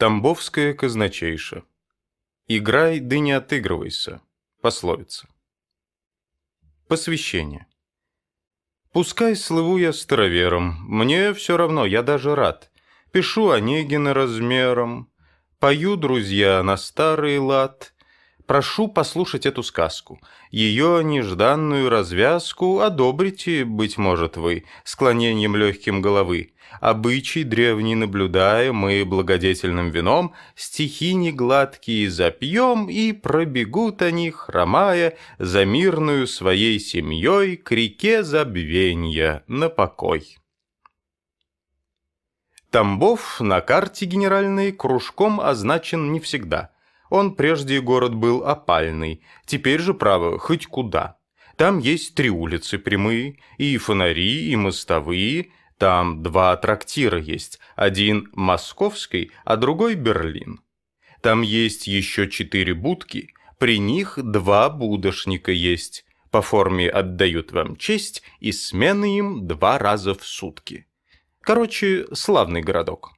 Тамбовская казначейша. Играй, да не отыгрывайся. Пословица. Посвящение. Пускай слыву я старовером, мне все равно, я даже рад. Пишу Онегина размером, пою, друзья, на старый лад. Прошу послушать эту сказку. Ее нежданную развязку одобрите, быть может, вы, склонением легким головы. Обычай древний наблюдая, мы благодетельным вином стихи негладкие запьем, и пробегут они, хромая, за мирную своей семьей к реке забвенья на покой. Тамбов на карте генеральной кружком означен не всегда – он прежде город был опальный, теперь же, право, хоть куда. Там есть три улицы прямые, и фонари, и мостовые. Там два трактира есть, один московский, а другой Берлин. Там есть еще четыре будки, при них два будошника есть. По форме отдают вам честь и смены им два раза в сутки. Короче, славный городок.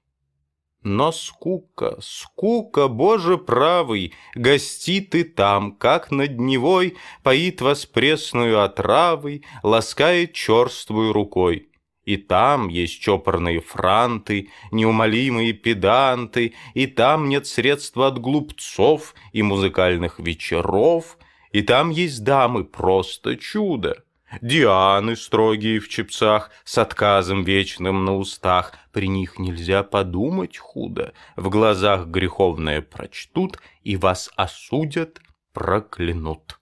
Но скука, скука, Боже правый, Гости ты там, как над Невой, Поит вас пресную отравой, Ласкает черствую рукой. И там есть чопорные франты, неумолимые педанты, и там нет средства от глупцов и музыкальных вечеров, и там есть дамы просто чудо. Дианы строгие в чепцах, с отказом вечным на устах. При них нельзя подумать худо. В глазах греховное прочтут, и вас осудят, проклянут.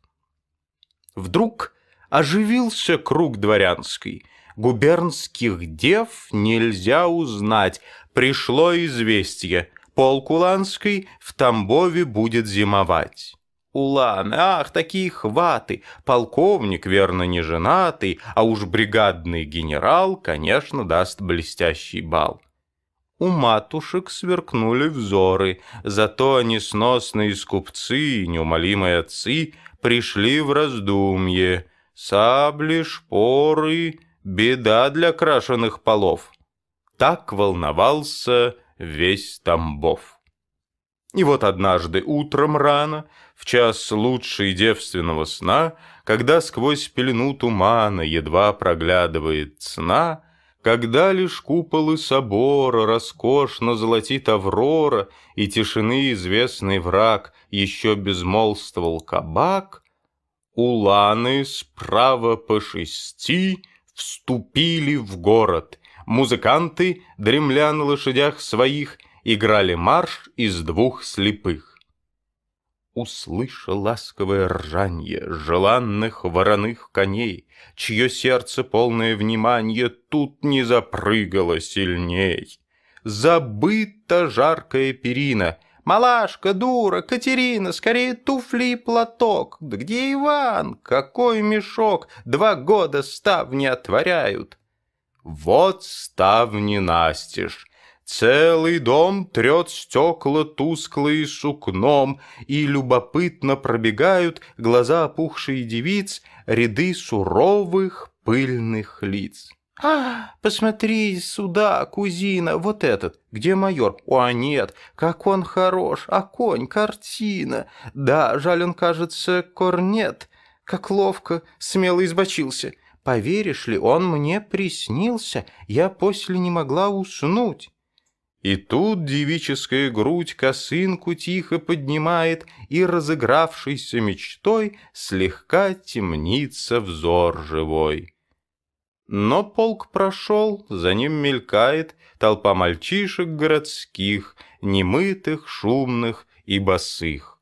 Вдруг оживился круг дворянский. Губернских дев нельзя узнать. Пришло известие. Полкуланский в Тамбове будет зимовать. Улан, ах, такие хваты, полковник, верно, не женатый, а уж бригадный генерал, конечно, даст блестящий бал. У матушек сверкнули взоры, зато они сносные скупцы и неумолимые отцы пришли в раздумье. Сабли, шпоры, беда для крашеных полов. Так волновался весь Тамбов. И вот однажды утром рано в час лучший девственного сна, когда сквозь пелену тумана едва проглядывает сна, когда лишь куполы собора роскошно золотит аврора и тишины известный враг еще безмолвствовал кабак, уланы справа по шести вступили в город. Музыканты, дремля на лошадях своих, играли марш из двух слепых услыша ласковое ржанье желанных вороных коней, чье сердце полное внимание тут не запрыгало сильней. Забыта жаркая перина. «Малашка, дура, Катерина, скорее туфли и платок! Да где Иван? Какой мешок? Два года ставни отворяют!» Вот ставни настежь, Целый дом трет стекла тусклые сукном, и любопытно пробегают глаза опухшие девиц ряды суровых пыльных лиц. «А, посмотри сюда, кузина, вот этот. Где майор? О, нет, как он хорош, а конь, картина. Да, жаль, он, кажется, корнет. Как ловко, смело избочился. Поверишь ли, он мне приснился, я после не могла уснуть». И тут девическая грудь косынку тихо поднимает, И, разыгравшейся мечтой, слегка темнится взор живой. Но полк прошел, за ним мелькает Толпа мальчишек городских, Немытых, шумных и босых.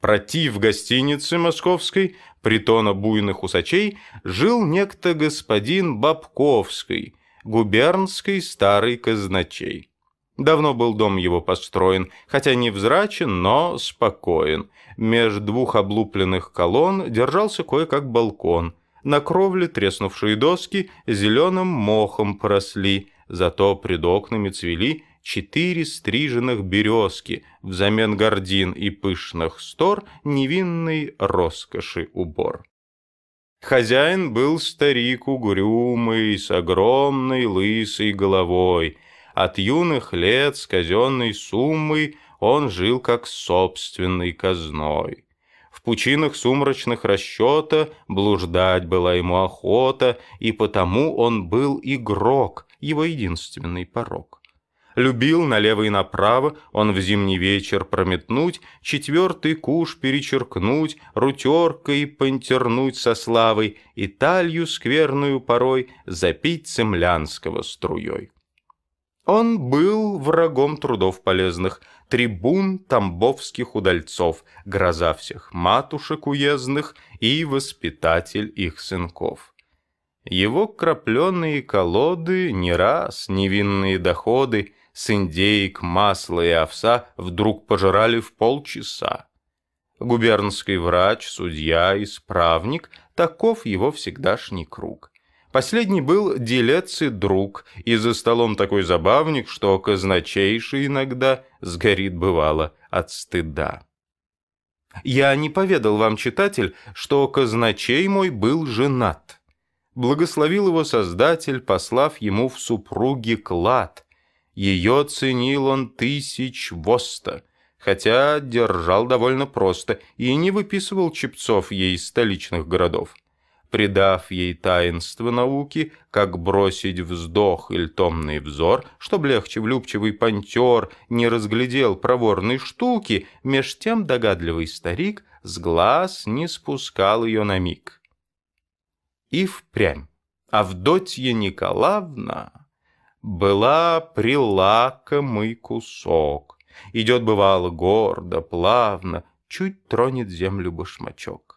Против гостиницы московской, притона буйных усачей, Жил некто господин Бабковский — губернский старый казначей. Давно был дом его построен, хотя невзрачен, но спокоен. Меж двух облупленных колонн держался кое-как балкон. На кровле треснувшие доски зеленым мохом поросли, зато пред окнами цвели четыре стриженных березки, взамен гордин и пышных стор невинной роскоши убор. Хозяин был старик угрюмый, с огромной лысой головой, от юных лет с казенной суммой он жил как собственной казной. В пучинах сумрачных расчета блуждать была ему охота, и потому он был игрок, его единственный порог. Любил налево и направо он в зимний вечер прометнуть, четвертый куш перечеркнуть, рутеркой понтернуть со славой, и талью скверную порой запить цемлянского струей. Он был врагом трудов полезных, трибун тамбовских удальцов, гроза всех матушек уездных и воспитатель их сынков. Его крапленые колоды не раз невинные доходы с индейк, масла и овса вдруг пожирали в полчаса. Губернский врач, судья, исправник — таков его всегдашний круг. Последний был делец и друг, и за столом такой забавник, что казначейший иногда сгорит бывало от стыда. Я не поведал вам, читатель, что казначей мой был женат. Благословил его Создатель, послав ему в супруге клад. Ее ценил он тысяч воста, хотя держал довольно просто и не выписывал чепцов ей из столичных городов придав ей таинство науки, как бросить вздох или томный взор, чтоб легче влюбчивый пантер не разглядел проворной штуки, меж тем догадливый старик с глаз не спускал ее на миг. И впрямь Авдотья Николаевна была прилакомый кусок. Идет, бывало, гордо, плавно, чуть тронет землю башмачок.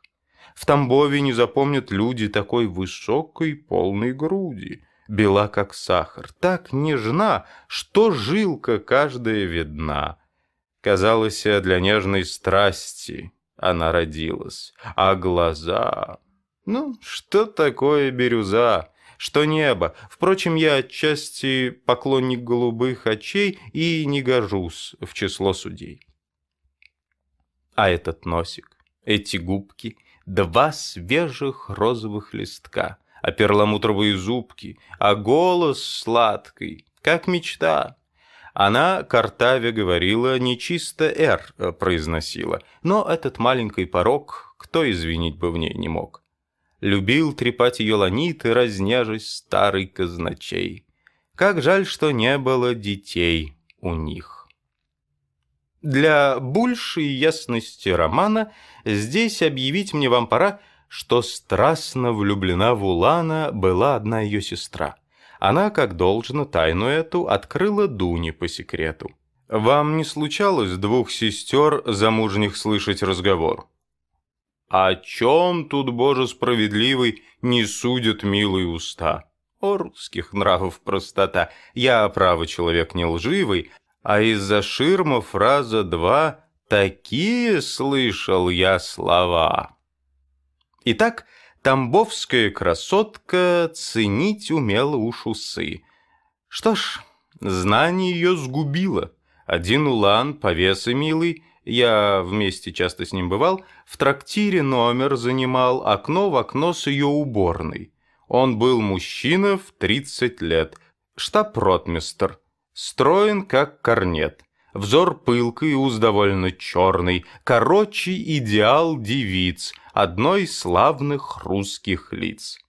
В Тамбове не запомнят люди такой высокой полной груди, бела как сахар, так нежна, что жилка каждая видна. Казалось, для нежной страсти она родилась, а глаза... Ну, что такое бирюза? Что небо? Впрочем, я отчасти поклонник голубых очей и не гожусь в число судей. А этот носик, эти губки — два свежих розовых листка, а перламутровые зубки, а голос сладкий, как мечта. Она Картаве говорила, не чисто «р» произносила, но этот маленький порог кто извинить бы в ней не мог. Любил трепать ее ланиты и старый казначей. Как жаль, что не было детей у них. Для большей ясности романа здесь объявить мне вам пора, что страстно влюблена в Улана была одна ее сестра. Она, как должно, тайну эту открыла Дуне по секрету. Вам не случалось двух сестер замужних слышать разговор? О чем тут, Боже справедливый, не судят милые уста? Орских нравов простота. Я, право, человек не лживый, а из-за ширмов раза два такие слышал я слова. Итак, тамбовская красотка ценить умела уж усы. Что ж, знание ее сгубило. Один улан, повесы милый, я вместе часто с ним бывал, в трактире номер занимал, окно в окно с ее уборной. Он был мужчина в 30 лет, штаб-ротмистр. Строен, как корнет. Взор пылкой, уз довольно черный. Короче, идеал девиц, одной славных русских лиц.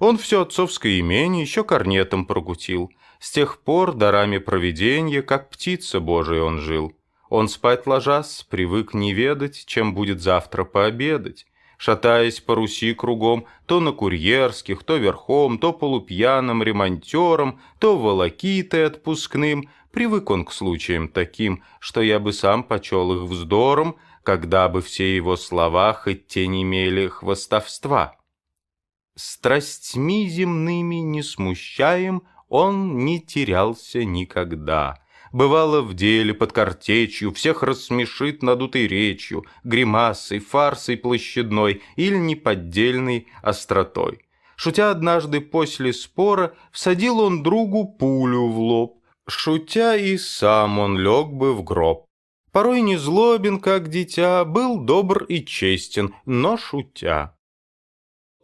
Он все отцовское имение еще корнетом прогутил. С тех пор дарами провидения, как птица божия он жил. Он спать ложась, привык не ведать, чем будет завтра пообедать шатаясь по Руси кругом, то на курьерских, то верхом, то полупьяным ремонтером, то волокитой отпускным. Привык он к случаям таким, что я бы сам почел их вздором, когда бы все его слова хоть те не имели хвостовства. Страстьми земными не смущаем, он не терялся никогда. Бывало, в деле, под картечью, всех рассмешит надутой речью, гримасой, фарсой площадной или неподдельной остротой. Шутя однажды после спора, всадил он другу пулю в лоб. Шутя и сам он лег бы в гроб. Порой не злобен, как дитя, был добр и честен, но шутя.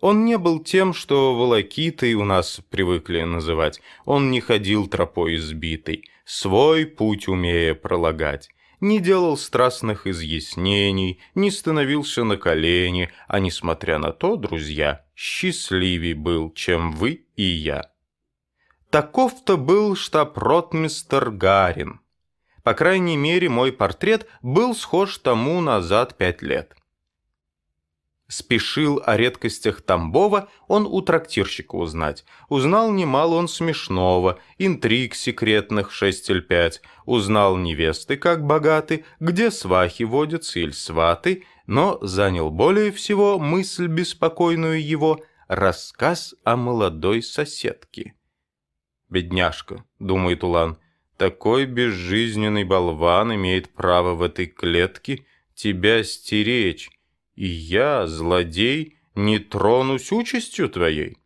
Он не был тем, что волокитой у нас привыкли называть. Он не ходил тропой избитой свой путь умея пролагать, не делал страстных изъяснений, не становился на колени, а несмотря на то, друзья, счастливей был, чем вы и я. Таков-то был штаб-ротмистер Гарин. По крайней мере, мой портрет был схож тому назад пять лет. Спешил о редкостях Тамбова он у трактирщика узнать. Узнал немало он смешного, интриг секретных шестель пять. Узнал невесты, как богаты, где свахи водятся или сваты, но занял более всего мысль беспокойную его рассказ о молодой соседке. «Бедняжка», — думает Улан, — «такой безжизненный болван имеет право в этой клетке тебя стеречь» и я, злодей, не тронусь участью твоей».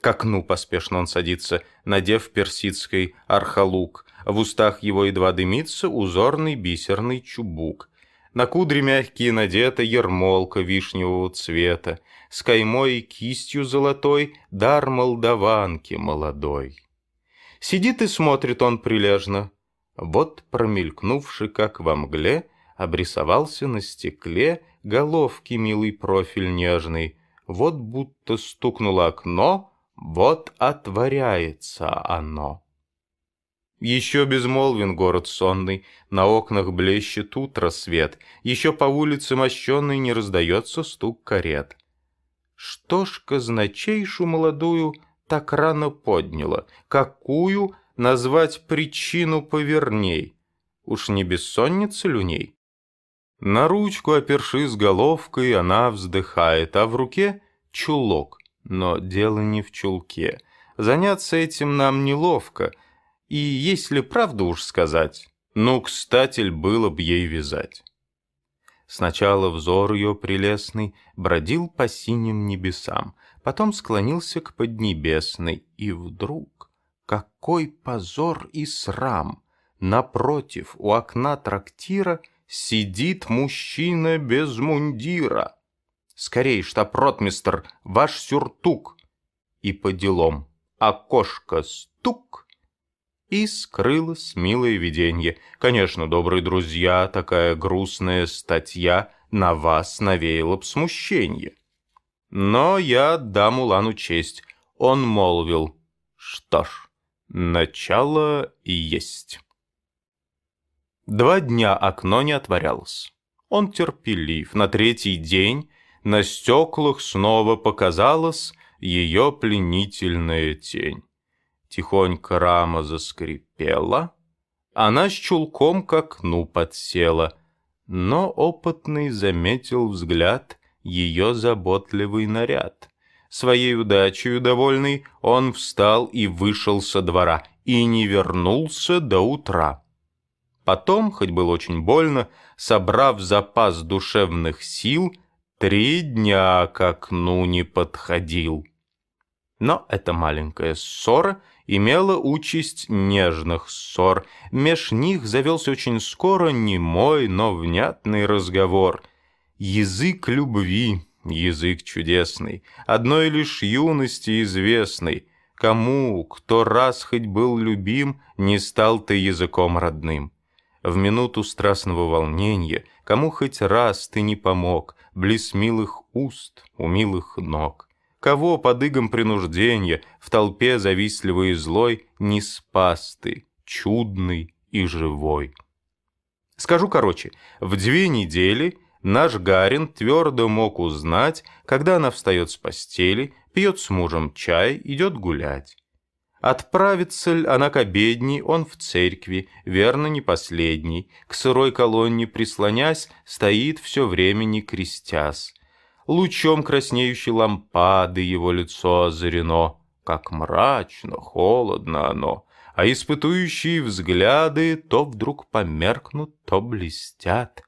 К окну поспешно он садится, надев персидский архалук. В устах его едва дымится узорный бисерный чубук. На кудре мягкие надета ермолка вишневого цвета, С каймой и кистью золотой дар молдаванки молодой. Сидит и смотрит он прилежно. Вот, промелькнувший как во мгле, Обрисовался на стекле головки милый профиль нежный. Вот будто стукнуло окно, вот отворяется оно. Еще безмолвен город сонный, на окнах блещет утро свет, еще по улице мощенной не раздается стук карет. Что ж казначейшу молодую так рано подняла, какую назвать причину поверней? Уж не бессонница люней? На ручку, опершись головкой, она вздыхает, а в руке чулок. Но дело не в чулке. Заняться этим нам неловко. И если правду уж сказать, ну, кстати, было б ей вязать. Сначала взор ее прелестный бродил по синим небесам, потом склонился к поднебесной, и вдруг какой позор и срам! Напротив, у окна трактира — сидит мужчина без мундира. Скорей, штаб-ротмистр, ваш сюртук. И по делам окошко стук. И скрылось милое виденье. Конечно, добрые друзья, такая грустная статья на вас навеяла б смущение. Но я дам Улану честь. Он молвил, что ж, начало есть. Два дня окно не отворялось. Он терпелив. На третий день на стеклах снова показалась ее пленительная тень. Тихонько рама заскрипела. Она с чулком к окну подсела. Но опытный заметил взгляд ее заботливый наряд. Своей удачей довольный, он встал и вышел со двора, и не вернулся до утра. Потом, хоть было очень больно, собрав запас душевных сил, три дня к окну не подходил. Но эта маленькая ссора имела участь нежных ссор. Меж них завелся очень скоро немой, но внятный разговор. Язык любви, язык чудесный, одной лишь юности известный. Кому, кто раз хоть был любим, не стал ты языком родным. В минуту страстного волнения, кому хоть раз ты не помог, Близ милых уст, у милых ног. Кого под игом принуждения, в толпе завистливый и злой, Не спас ты, чудный и живой. Скажу короче, в две недели наш Гарин твердо мог узнать, когда она встает с постели, пьет с мужем чай, идет гулять. Отправится ли она к обедней, он в церкви, верно, не последний, к сырой колонне прислонясь, стоит все время не крестясь. Лучом краснеющей лампады его лицо озарено, как мрачно, холодно оно, а испытующие взгляды то вдруг померкнут, то блестят,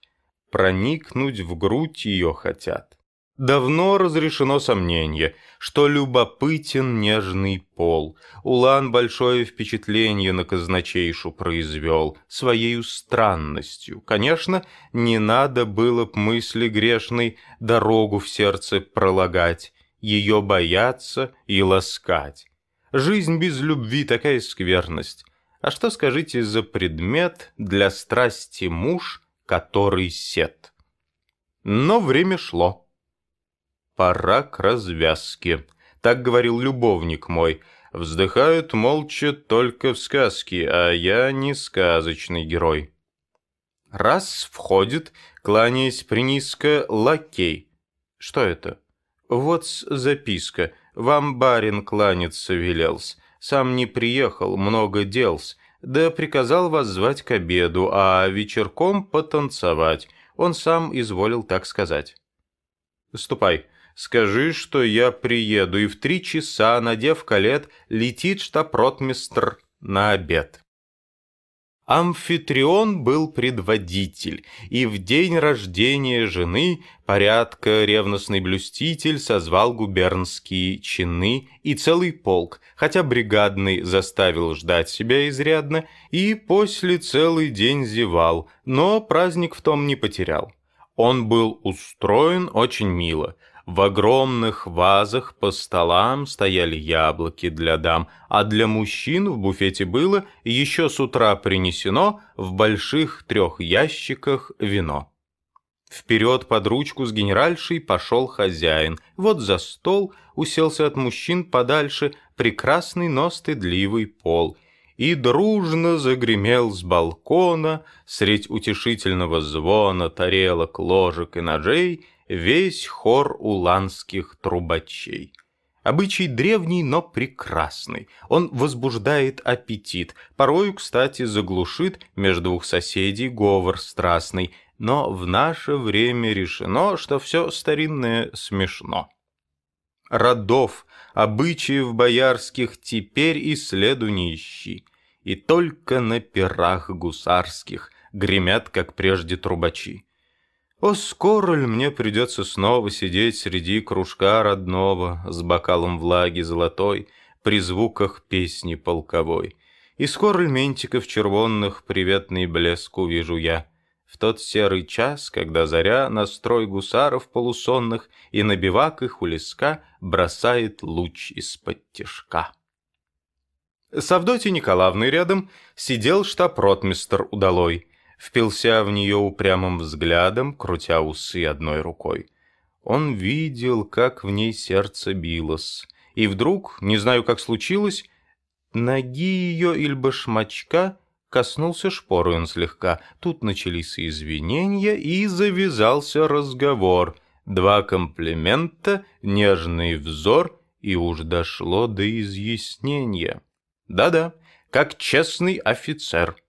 проникнуть в грудь ее хотят. Давно разрешено сомнение, что любопытен нежный пол. Улан большое впечатление на казначейшу произвел, своею странностью. Конечно, не надо было б мысли грешной дорогу в сердце пролагать, ее бояться и ласкать. Жизнь без любви такая скверность. А что, скажите, за предмет для страсти муж, который сет? Но время шло пора к развязке. Так говорил любовник мой. Вздыхают молча только в сказке, а я не сказочный герой. Раз входит, кланяясь принизко, лакей. Что это? Вот записка. Вам барин кланяться велелс. Сам не приехал, много делс. Да приказал вас звать к обеду, а вечерком потанцевать. Он сам изволил так сказать. Ступай. Скажи, что я приеду, и в три часа, надев колет, летит штаб-ротмистр на обед. Амфитрион был предводитель, и в день рождения жены порядка ревностный блюститель созвал губернские чины и целый полк, хотя бригадный заставил ждать себя изрядно и после целый день зевал, но праздник в том не потерял. Он был устроен очень мило – в огромных вазах по столам стояли яблоки для дам, а для мужчин в буфете было еще с утра принесено в больших трех ящиках вино. Вперед под ручку с генеральшей пошел хозяин. Вот за стол уселся от мужчин подальше прекрасный, но стыдливый пол. И дружно загремел с балкона, средь утешительного звона тарелок, ложек и ножей, весь хор уланских трубачей. Обычай древний, но прекрасный. Он возбуждает аппетит, порою, кстати, заглушит между двух соседей говор страстный, но в наше время решено, что все старинное смешно. Родов, обычаев боярских теперь и следу не ищи, и только на пирах гусарских гремят, как прежде, трубачи. О, скоро ли мне придется снова сидеть среди кружка родного с бокалом влаги золотой при звуках песни полковой? И скоро ли ментиков червонных приветный блеск увижу я? В тот серый час, когда заря на строй гусаров полусонных и на бивак их у леска бросает луч из-под тишка. С Авдотьей Николаевной рядом сидел штаб-ротмистер удалой — впился в нее упрямым взглядом, крутя усы одной рукой. Он видел, как в ней сердце билось. И вдруг, не знаю, как случилось, ноги ее или башмачка коснулся он слегка. Тут начались извинения, и завязался разговор. Два комплимента, нежный взор, и уж дошло до изъяснения. Да-да, как честный офицер —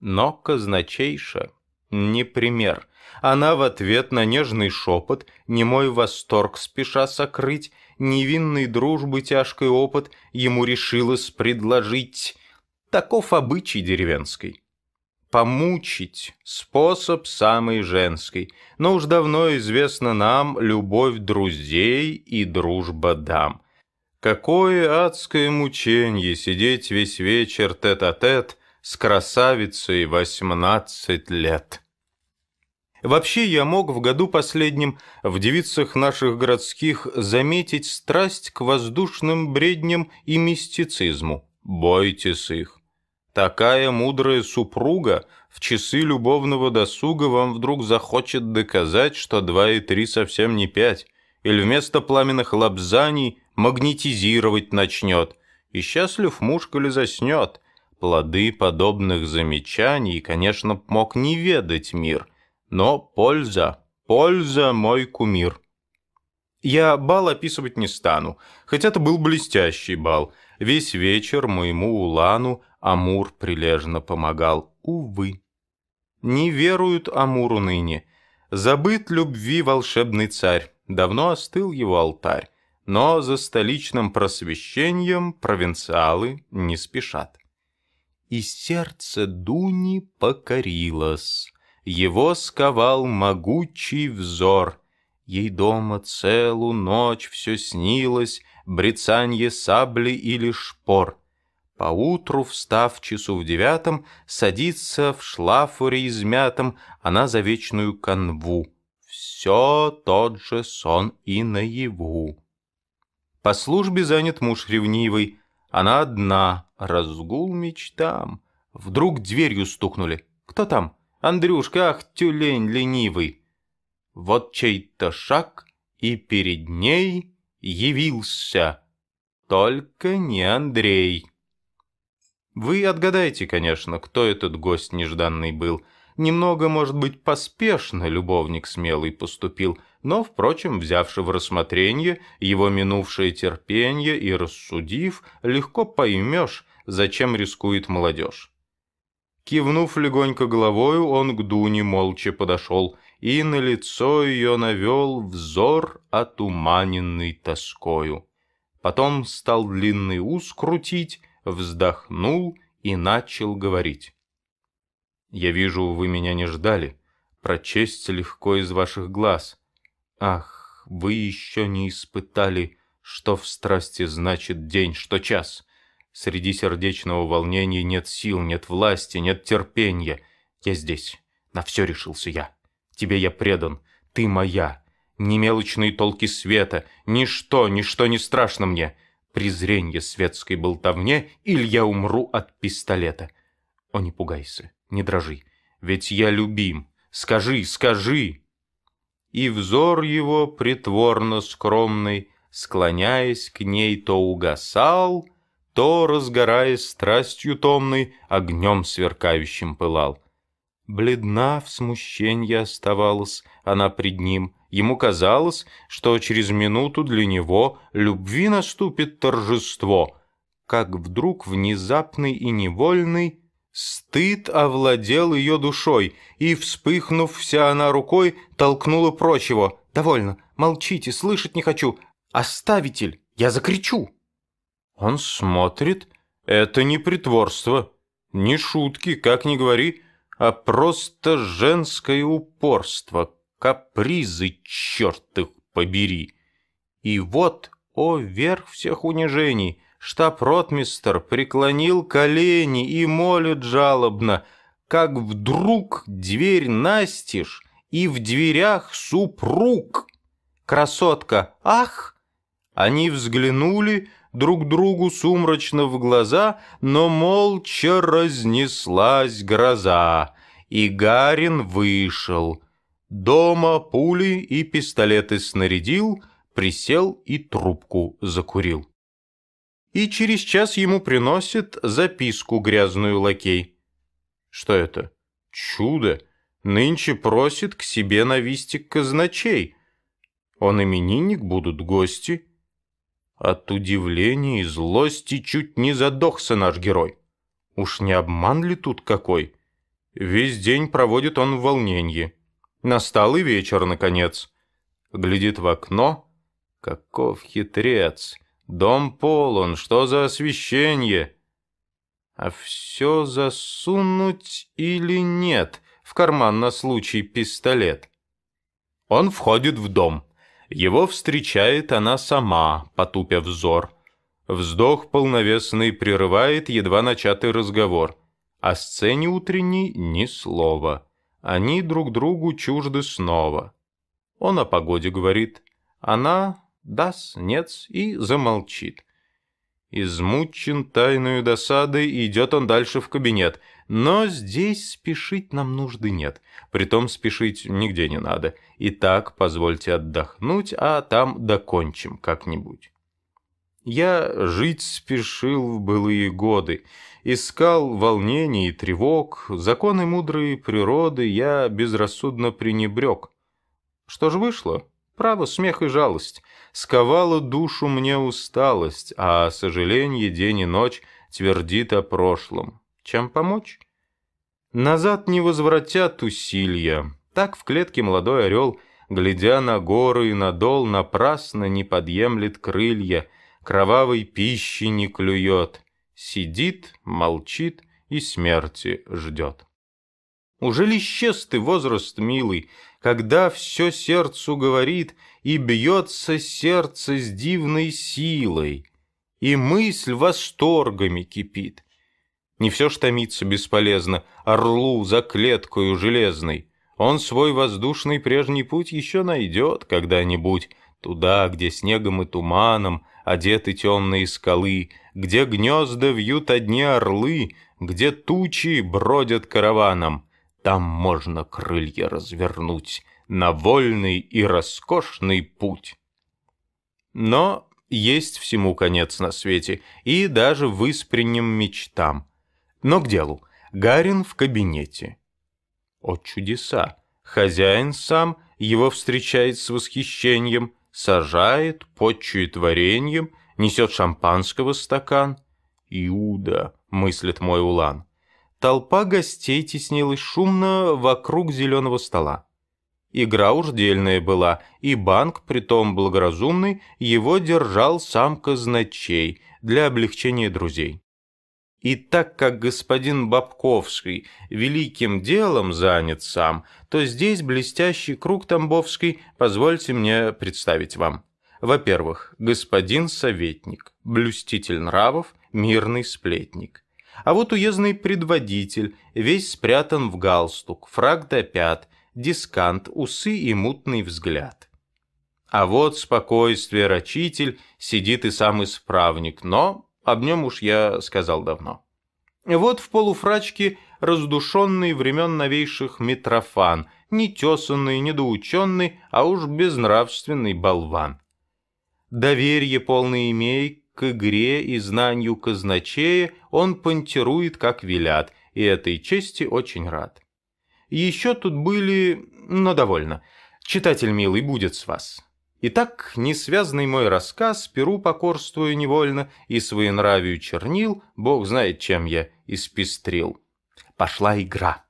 но казначейша не пример. Она в ответ на нежный шепот, не мой восторг спеша сокрыть, невинной дружбы тяжкий опыт ему решилось предложить. Таков обычай деревенский. Помучить – способ самый женский, но уж давно известно нам любовь друзей и дружба дам. Какое адское мучение сидеть весь вечер тет-а-тет -а -тет с красавицей 18 лет. Вообще я мог в году последнем в девицах наших городских заметить страсть к воздушным бредням и мистицизму. Бойтесь их. Такая мудрая супруга в часы любовного досуга вам вдруг захочет доказать, что два и три совсем не пять, или вместо пламенных лапзаний магнетизировать начнет, и счастлив муж, коли заснет, Плоды подобных замечаний, конечно, мог не ведать мир, но польза, польза мой кумир. Я бал описывать не стану, хотя это был блестящий бал. Весь вечер моему Улану Амур прилежно помогал, увы. Не веруют Амуру ныне. Забыт любви волшебный царь, давно остыл его алтарь, но за столичным просвещением провинциалы не спешат и сердце Дуни покорилось. Его сковал могучий взор. Ей дома целу ночь все снилось, брецанье сабли или шпор. Поутру, встав часу в девятом, садится в шлафуре измятом она за вечную канву. Все тот же сон и наяву. По службе занят муж ревнивый, она одна — Разгул мечтам. Вдруг дверью стукнули. «Кто там?» «Андрюшка, ах, тюлень ленивый!» Вот чей-то шаг, и перед ней явился. Только не Андрей. Вы отгадайте конечно, кто этот гость нежданный был. Немного, может быть, поспешно любовник смелый поступил, но, впрочем, взявши в рассмотрение его минувшее терпение и рассудив, легко поймешь, зачем рискует молодежь. Кивнув легонько головою, он к Дуне молча подошел и на лицо ее навел взор, отуманенный тоскою. Потом стал длинный ус крутить, вздохнул и начал говорить. «Я вижу, вы меня не ждали. Прочесть легко из ваших глаз. Ах, вы еще не испытали, что в страсти значит день, что час. Среди сердечного волнения нет сил, нет власти, нет терпения. Я здесь. На все решился я. Тебе я предан. Ты моя. Ни мелочные толки света, ничто, ничто не страшно мне. Презренье светской болтовне, или я умру от пистолета. О, не пугайся, не дрожи, ведь я любим. Скажи, скажи!» И взор его притворно скромный, склоняясь к ней, то угасал — то, разгораясь страстью томной, огнем сверкающим пылал. Бледна в смущении оставалась она пред ним. Ему казалось, что через минуту для него любви наступит торжество, как вдруг внезапный и невольный Стыд овладел ее душой, и, вспыхнув вся она рукой, толкнула прочего «Довольно, молчите, слышать не хочу. Оставитель, я закричу!» Он смотрит. Это не притворство, не шутки, как ни говори, а просто женское упорство, капризы, черт их побери. И вот, о, верх всех унижений, штаб-ротмистер преклонил колени и молит жалобно, как вдруг дверь настежь, и в дверях супруг. Красотка, ах! Они взглянули, друг другу сумрачно в глаза, но молча разнеслась гроза, и Гарин вышел. Дома пули и пистолеты снарядил, присел и трубку закурил. И через час ему приносит записку грязную лакей. Что это? Чудо! Нынче просит к себе навести казначей. Он именинник, будут гости — от удивления и злости чуть не задохся наш герой. Уж не обман ли тут какой? Весь день проводит он в волнении. Настал и вечер, наконец. Глядит в окно. Каков хитрец! Дом полон, что за освещение? А все засунуть или нет? В карман на случай пистолет. Он входит в дом. Его встречает она сама, потупя взор. Вздох полновесный прерывает едва начатый разговор. О сцене утренней ни слова. Они друг другу чужды снова. Он о погоде говорит. Она даст, нет и замолчит. Измучен тайную досадой, идет он дальше в кабинет — но здесь спешить нам нужды нет. Притом спешить нигде не надо. И так позвольте отдохнуть, а там докончим как-нибудь. Я жить спешил в былые годы, искал волнений и тревог, законы мудрой природы я безрассудно пренебрег. Что ж вышло? Право, смех и жалость. Сковала душу мне усталость, а сожаление день и ночь твердит о прошлом. Чем помочь? Назад не возвратят усилия. Так в клетке молодой орел, глядя на горы, и на дол, напрасно не подъемлет крылья, кровавой пищи не клюет. Сидит, молчит и смерти ждет. Уже ли исчез ты, возраст милый, когда все сердцу говорит, и бьется сердце с дивной силой, и мысль восторгами кипит — не все ж томиться бесполезно, орлу за клеткою железной. Он свой воздушный прежний путь еще найдет когда-нибудь, туда, где снегом и туманом одеты темные скалы, где гнезда вьют одни орлы, где тучи бродят караваном. Там можно крылья развернуть на вольный и роскошный путь. Но есть всему конец на свете, и даже выспренним мечтам. Но к делу. Гарин в кабинете. О чудеса! Хозяин сам его встречает с восхищением, сажает, подчует вареньем, несет шампанского стакан. «Иуда!» — мыслит мой улан. Толпа гостей теснилась шумно вокруг зеленого стола. Игра уж дельная была, и банк, притом благоразумный, его держал сам казначей для облегчения друзей. И так как господин Бабковский великим делом занят сам, то здесь блестящий круг Тамбовский позвольте мне представить вам. Во-первых, господин советник, блюститель нравов, мирный сплетник. А вот уездный предводитель, весь спрятан в галстук, фраг до пят, дискант, усы и мутный взгляд. А вот спокойствие рачитель, сидит и сам исправник, но об нем уж я сказал давно. Вот в полуфрачке раздушенный времен новейших Митрофан, нетесанный, недоученный, а уж безнравственный болван. Доверие полное имей к игре и знанию казначея он понтирует, как велят, и этой чести очень рад. Еще тут были, но довольно. Читатель милый будет с вас. Итак, несвязанный мой рассказ, перу покорствую невольно, и своенравию чернил, бог знает, чем я испестрил. Пошла игра.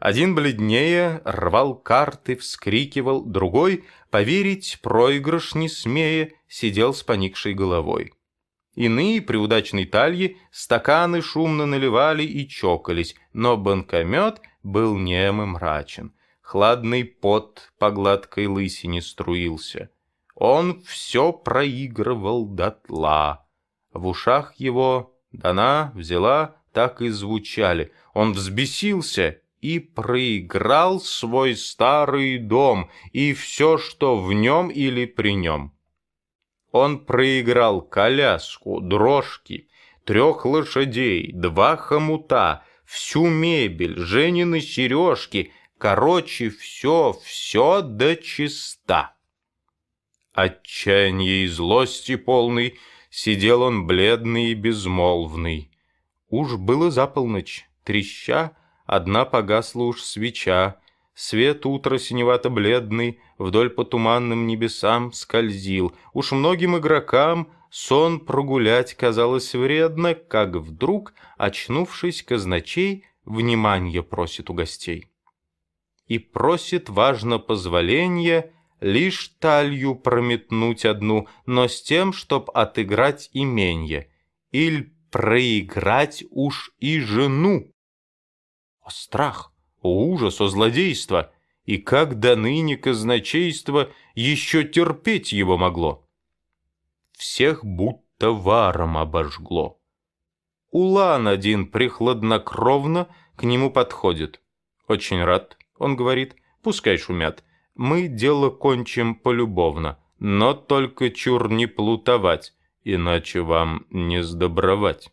Один бледнее рвал карты, вскрикивал, другой, поверить проигрыш не смея, сидел с поникшей головой. Иные при удачной талье стаканы шумно наливали и чокались, но банкомет был нем и мрачен. Хладный пот по гладкой лысине струился. Он все проигрывал дотла. В ушах его «дана», «взяла» так и звучали. Он взбесился и проиграл свой старый дом и все, что в нем или при нем. Он проиграл коляску, дрожки, трех лошадей, два хомута, всю мебель, Женины сережки, короче, все, все до чиста. Отчаяния и злости полный, сидел он бледный и безмолвный. Уж было за полночь, треща, одна погасла уж свеча, Свет утра синевато-бледный вдоль по туманным небесам скользил. Уж многим игрокам сон прогулять казалось вредно, как вдруг, очнувшись казначей, внимание просит у гостей. И просит важно позволение лишь талью прометнуть одну, но с тем, чтоб отыграть именье, или проиграть уж и жену. О страх, о ужас, о злодейство! И как до ныне казначейство еще терпеть его могло? Всех будто варом обожгло. Улан один прихладнокровно к нему подходит. «Очень рад», — он говорит, — «пускай шумят мы дело кончим полюбовно, но только чур не плутовать, иначе вам не сдобровать.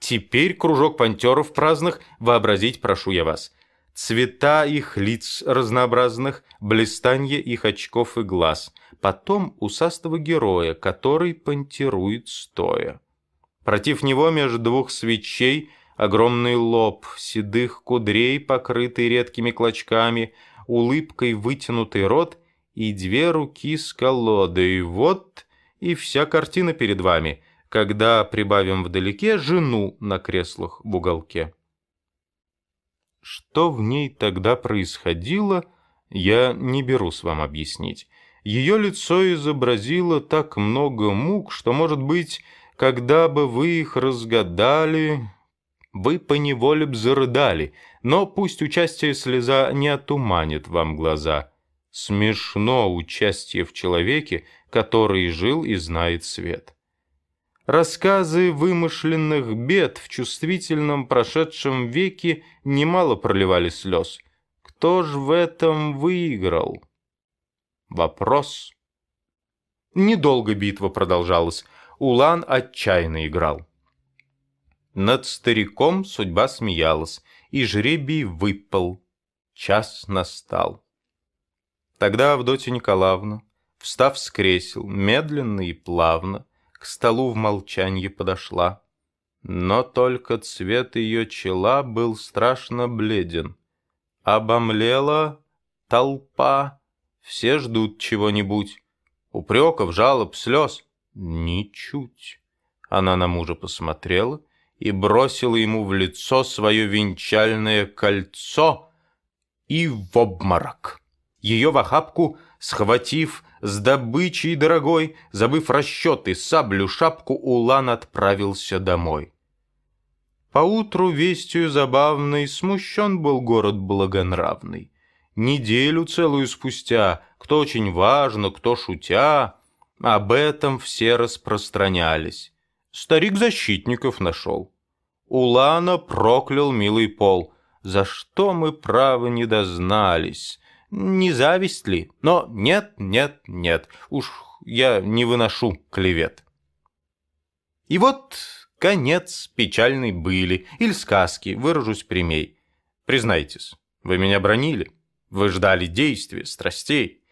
Теперь кружок пантеров праздных вообразить прошу я вас. Цвета их лиц разнообразных, блистанье их очков и глаз, потом усастого героя, который пантирует стоя. Против него между двух свечей огромный лоб, седых кудрей, покрытый редкими клочками — улыбкой вытянутый рот и две руки с колодой. Вот и вся картина перед вами, когда прибавим вдалеке жену на креслах в уголке. Что в ней тогда происходило, я не берусь вам объяснить. Ее лицо изобразило так много мук, что, может быть, когда бы вы их разгадали, вы поневоле б зарыдали, но пусть участие слеза не отуманит вам глаза. Смешно участие в человеке, который жил и знает свет. Рассказы вымышленных бед в чувствительном прошедшем веке немало проливали слез. Кто ж в этом выиграл? Вопрос. Недолго битва продолжалась. Улан отчаянно играл. Над стариком судьба смеялась, и жребий выпал. Час настал. Тогда Авдотья Николаевна, встав с кресел, медленно и плавно, к столу в молчанье подошла. Но только цвет ее чела был страшно бледен. Обомлела толпа, все ждут чего-нибудь. Упреков, жалоб, слез. Ничуть. Она на мужа посмотрела — и бросила ему в лицо свое венчальное кольцо и в обморок. Ее в охапку, схватив с добычей дорогой, забыв расчеты, саблю, шапку, Улан отправился домой. Поутру вестью забавной смущен был город благонравный. Неделю целую спустя, кто очень важно, кто шутя, об этом все распространялись. Старик защитников нашел. Улана проклял милый пол. За что мы право не дознались? Не зависть ли? Но нет, нет, нет. Уж я не выношу клевет. И вот конец печальной были или сказки, выражусь прямей. Признайтесь, вы меня бронили. Вы ждали действия, страстей.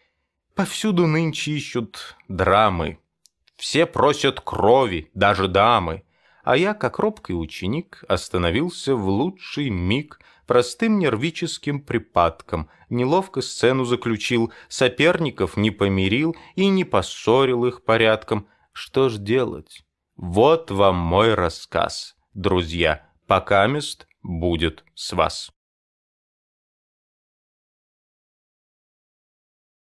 Повсюду нынче ищут драмы, все просят крови, даже дамы. А я, как робкий ученик, остановился в лучший миг простым нервическим припадком, неловко сцену заключил, соперников не помирил и не поссорил их порядком. Что ж делать? Вот вам мой рассказ, друзья, покамест будет с вас.